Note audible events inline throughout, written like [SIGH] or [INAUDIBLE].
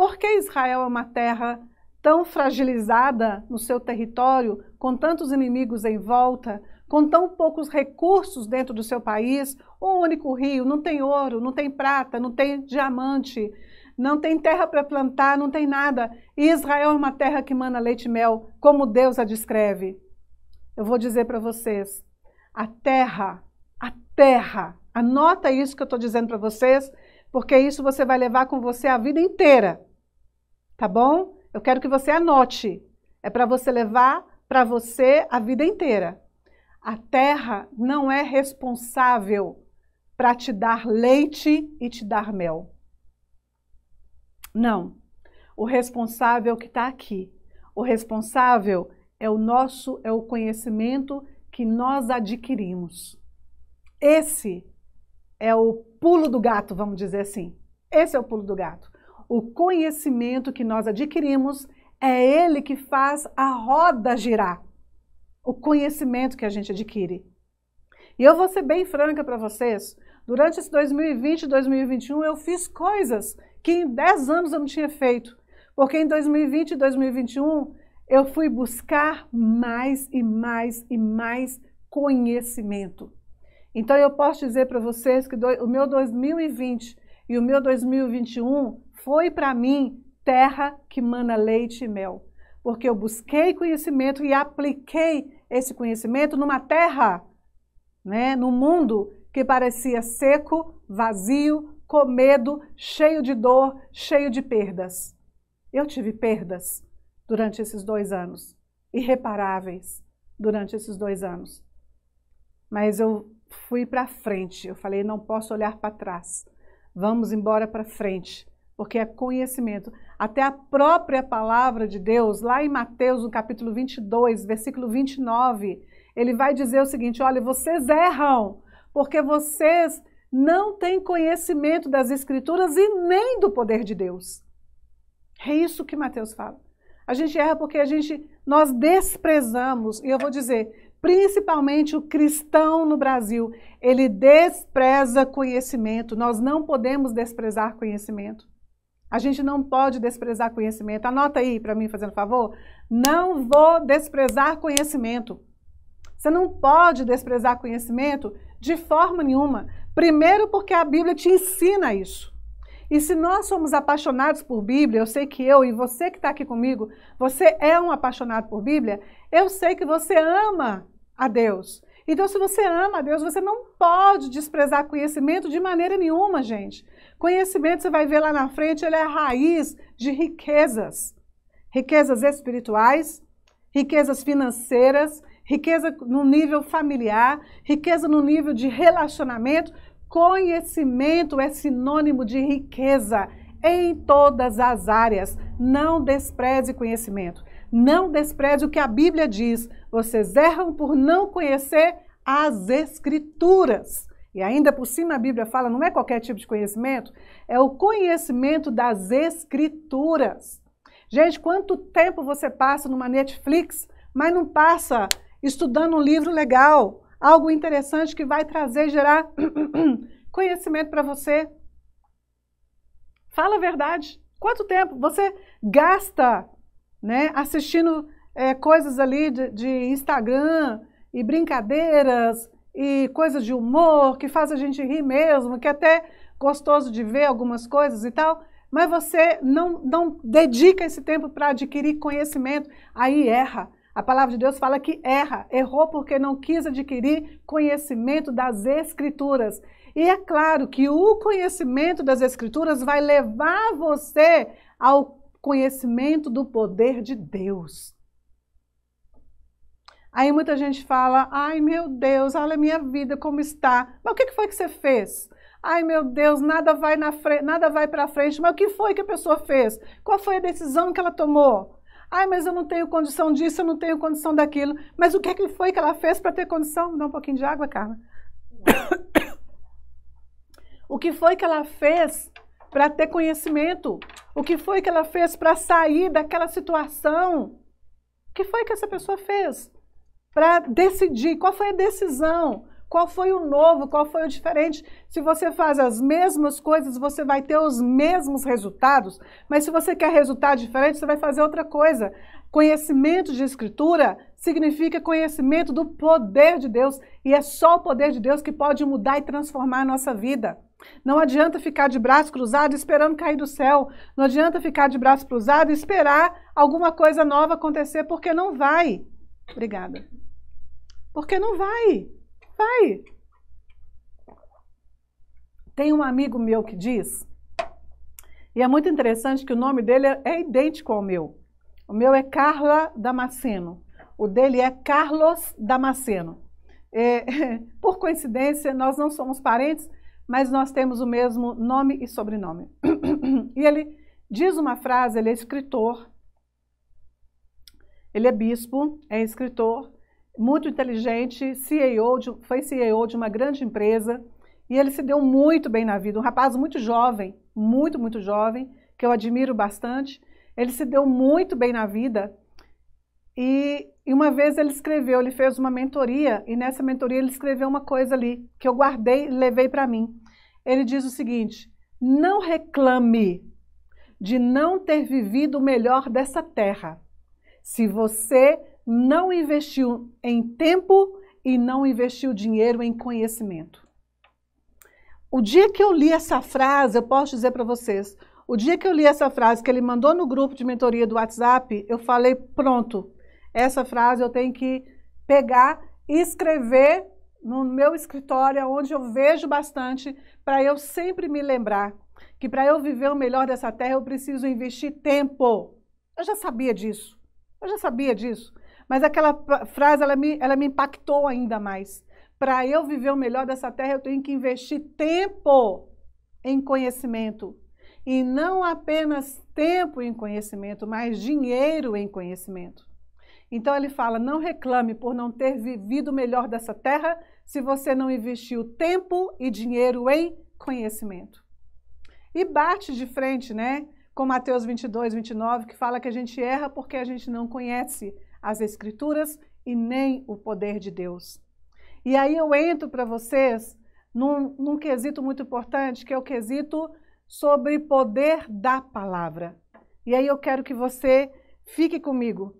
Por que Israel é uma terra tão fragilizada no seu território, com tantos inimigos em volta, com tão poucos recursos dentro do seu país? Um único rio, não tem ouro, não tem prata, não tem diamante, não tem terra para plantar, não tem nada. E Israel é uma terra que mana leite e mel, como Deus a descreve. Eu vou dizer para vocês, a terra, a terra, anota isso que eu estou dizendo para vocês, porque isso você vai levar com você a vida inteira tá bom? Eu quero que você anote. É para você levar para você a vida inteira. A terra não é responsável para te dar leite e te dar mel. Não. O responsável que está aqui. O responsável é o nosso, é o conhecimento que nós adquirimos. Esse é o pulo do gato, vamos dizer assim. Esse é o pulo do gato o conhecimento que nós adquirimos é ele que faz a roda girar. O conhecimento que a gente adquire. E eu vou ser bem franca para vocês. Durante esse 2020 e 2021, eu fiz coisas que em 10 anos eu não tinha feito. Porque em 2020 e 2021, eu fui buscar mais e mais e mais conhecimento. Então, eu posso dizer para vocês que do, o meu 2020 e o meu 2021 foi para mim terra que mana leite e mel, porque eu busquei conhecimento e apliquei esse conhecimento numa terra, né, num mundo que parecia seco, vazio, com medo, cheio de dor, cheio de perdas. Eu tive perdas durante esses dois anos, irreparáveis durante esses dois anos. Mas eu fui para frente, eu falei, não posso olhar para trás, vamos embora para frente porque é conhecimento. Até a própria palavra de Deus, lá em Mateus, no capítulo 22, versículo 29, ele vai dizer o seguinte: olha, vocês erram, porque vocês não têm conhecimento das Escrituras e nem do poder de Deus. É isso que Mateus fala. A gente erra porque a gente, nós desprezamos, e eu vou dizer, principalmente o cristão no Brasil, ele despreza conhecimento. Nós não podemos desprezar conhecimento. A gente não pode desprezar conhecimento. Anota aí para mim, fazendo favor. Não vou desprezar conhecimento. Você não pode desprezar conhecimento de forma nenhuma. Primeiro, porque a Bíblia te ensina isso. E se nós somos apaixonados por Bíblia, eu sei que eu e você que está aqui comigo, você é um apaixonado por Bíblia, eu sei que você ama a Deus. Então, se você ama a Deus, você não pode desprezar conhecimento de maneira nenhuma, gente. Conhecimento, você vai ver lá na frente, ele é a raiz de riquezas. Riquezas espirituais, riquezas financeiras, riqueza no nível familiar, riqueza no nível de relacionamento. Conhecimento é sinônimo de riqueza em todas as áreas. Não despreze conhecimento. Não despreze o que a Bíblia diz. Vocês erram por não conhecer as Escrituras. E ainda por cima a Bíblia fala, não é qualquer tipo de conhecimento, é o conhecimento das Escrituras. Gente, quanto tempo você passa numa Netflix, mas não passa estudando um livro legal, algo interessante que vai trazer, gerar [COUGHS] conhecimento para você? Fala a verdade. Quanto tempo você gasta né, assistindo é, coisas ali de, de Instagram e brincadeiras e coisas de humor, que faz a gente rir mesmo, que é até gostoso de ver algumas coisas e tal, mas você não, não dedica esse tempo para adquirir conhecimento, aí erra. A palavra de Deus fala que erra, errou porque não quis adquirir conhecimento das Escrituras. E é claro que o conhecimento das Escrituras vai levar você ao conhecimento do poder de Deus. Aí muita gente fala: ai meu Deus, olha a minha vida como está. Mas o que foi que você fez? Ai meu Deus, nada vai na frente, nada vai para frente. Mas o que foi que a pessoa fez? Qual foi a decisão que ela tomou? Ai, mas eu não tenho condição disso, eu não tenho condição daquilo. Mas o que, é que foi que ela fez para ter condição? Dá um pouquinho de água, Carla. [COUGHS] o que foi que ela fez para ter conhecimento? O que foi que ela fez para sair daquela situação? O que foi que essa pessoa fez? para decidir qual foi a decisão, qual foi o novo, qual foi o diferente. Se você faz as mesmas coisas, você vai ter os mesmos resultados, mas se você quer resultado diferente, você vai fazer outra coisa. Conhecimento de escritura significa conhecimento do poder de Deus, e é só o poder de Deus que pode mudar e transformar a nossa vida. Não adianta ficar de braço cruzado esperando cair do céu. Não adianta ficar de braço cruzado e esperar alguma coisa nova acontecer, porque não vai. Obrigada. Porque não vai. Vai. Tem um amigo meu que diz, e é muito interessante que o nome dele é, é idêntico ao meu. O meu é Carla Damasceno. O dele é Carlos Damasceno. É, [LAUGHS] por coincidência, nós não somos parentes, mas nós temos o mesmo nome e sobrenome. [CLEARS THROAT] E ele diz uma frase, ele é escritor, ele é bispo, é escritor, muito inteligente, CEO de, foi CEO de uma grande empresa e ele se deu muito bem na vida. Um rapaz muito jovem, muito, muito jovem, que eu admiro bastante. Ele se deu muito bem na vida e, e uma vez ele escreveu, ele fez uma mentoria e nessa mentoria ele escreveu uma coisa ali que eu guardei e levei para mim. Ele diz o seguinte: não reclame de não ter vivido o melhor dessa terra. Se você não investiu em tempo e não investiu dinheiro em conhecimento. O dia que eu li essa frase, eu posso dizer para vocês, o dia que eu li essa frase que ele mandou no grupo de mentoria do WhatsApp, eu falei: pronto, essa frase eu tenho que pegar e escrever no meu escritório, onde eu vejo bastante, para eu sempre me lembrar que para eu viver o melhor dessa terra eu preciso investir tempo. Eu já sabia disso. Eu já sabia disso. Mas aquela frase, ela me, ela me impactou ainda mais. Para eu viver o melhor dessa terra, eu tenho que investir tempo em conhecimento. E não apenas tempo em conhecimento, mas dinheiro em conhecimento. Então ele fala: não reclame por não ter vivido o melhor dessa terra se você não investiu tempo e dinheiro em conhecimento. E bate de frente, né? Com Mateus 22, 29, que fala que a gente erra porque a gente não conhece as Escrituras e nem o poder de Deus. E aí eu entro para vocês num, num, quesito muito importante, que é o quesito sobre poder da palavra. E aí eu quero que você fique comigo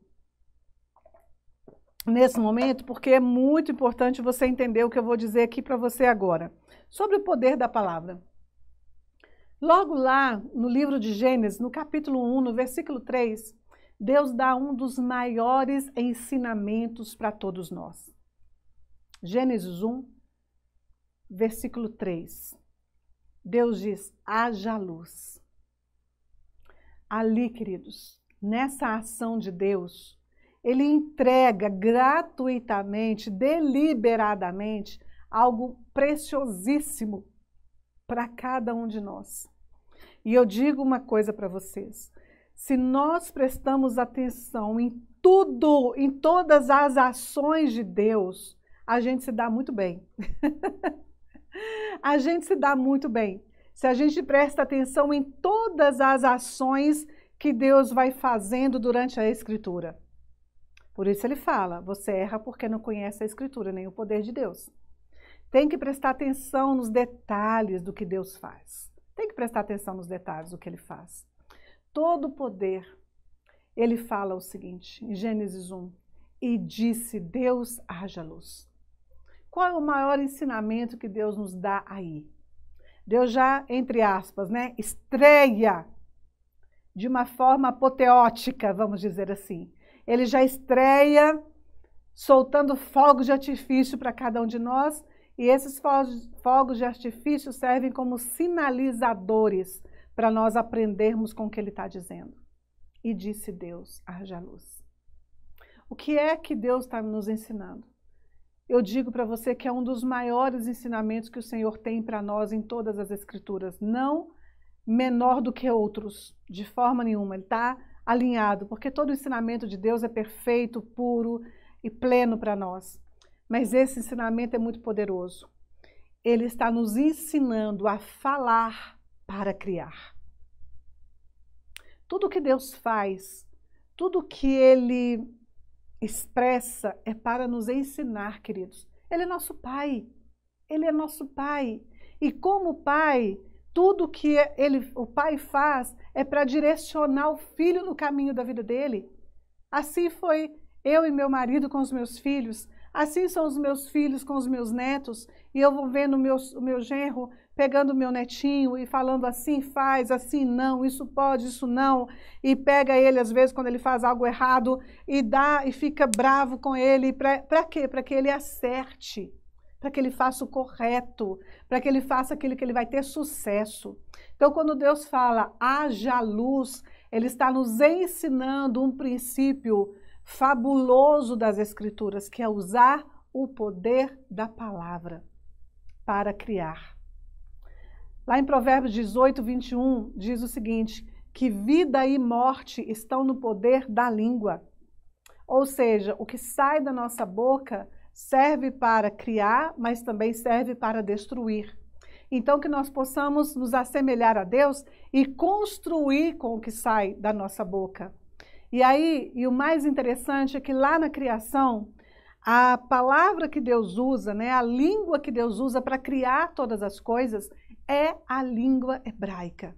nesse momento, porque é muito importante você entender o que eu vou dizer aqui para você agora. Sobre o poder da palavra. Logo lá no livro de Gênesis, no capítulo 1, no versículo 3, Deus dá um dos maiores ensinamentos para todos nós. Gênesis 1, versículo 3. Deus diz: haja luz. Ali, queridos, nessa ação de Deus, ele entrega gratuitamente, deliberadamente, algo preciosíssimo para cada um de nós. E eu digo uma coisa para vocês: se nós prestamos atenção em tudo, em todas as ações de Deus, a gente se dá muito bem. [LAUGHS] a gente se dá muito bem. Se a gente presta atenção em todas as ações que Deus vai fazendo durante a Escritura. Por isso ele fala: você erra porque não conhece a Escritura, nem o poder de Deus. Tem que prestar atenção nos detalhes do que Deus faz. Tem que prestar atenção nos detalhes do que ele faz todo o poder, ele fala o seguinte, em Gênesis 1, e disse: Deus haja luz. Qual é o maior ensinamento que Deus nos dá aí? Deus já, entre aspas, né, estreia de uma forma apoteótica, vamos dizer assim. Ele já estreia soltando fogos de artifício para cada um de nós, e esses fogos de artifício servem como sinalizadores para nós aprendermos com o que ele está dizendo. E disse Deus: haja luz. O que é que Deus está nos ensinando? Eu digo para você que é um dos maiores ensinamentos que o Senhor tem para nós em todas as Escrituras. Não menor do que outros, de forma nenhuma. Ele está alinhado, porque todo o ensinamento de Deus é perfeito, puro e pleno para nós. Mas esse ensinamento é muito poderoso. Ele está nos ensinando a falar para criar. Tudo que Deus faz, tudo que Ele expressa é para nos ensinar, queridos. Ele é nosso Pai. Ele é nosso Pai. E como Pai, tudo que ele, o Pai faz é para direcionar o filho no caminho da vida dele. Assim foi eu e meu marido com os meus filhos. Assim são os meus filhos com os meus netos. E eu vou vendo o meu, o meu genro pegando meu netinho e falando assim faz, assim não, isso pode, isso não, e pega ele às vezes quando ele faz algo errado e dá e fica bravo com ele, para quê? Para que ele acerte, para que ele faça o correto, para que ele faça aquilo que ele vai ter sucesso. Então quando Deus fala haja luz, ele está nos ensinando um princípio fabuloso das escrituras, que é usar o poder da palavra para criar. Lá em Provérbios 18, 21, diz o seguinte: que vida e morte estão no poder da língua. Ou seja, o que sai da nossa boca serve para criar, mas também serve para destruir. Então, que nós possamos nos assemelhar a Deus e construir com o que sai da nossa boca. E aí, e o mais interessante é que lá na criação, a palavra que Deus usa, né, a língua que Deus usa para criar todas as coisas é a língua hebraica.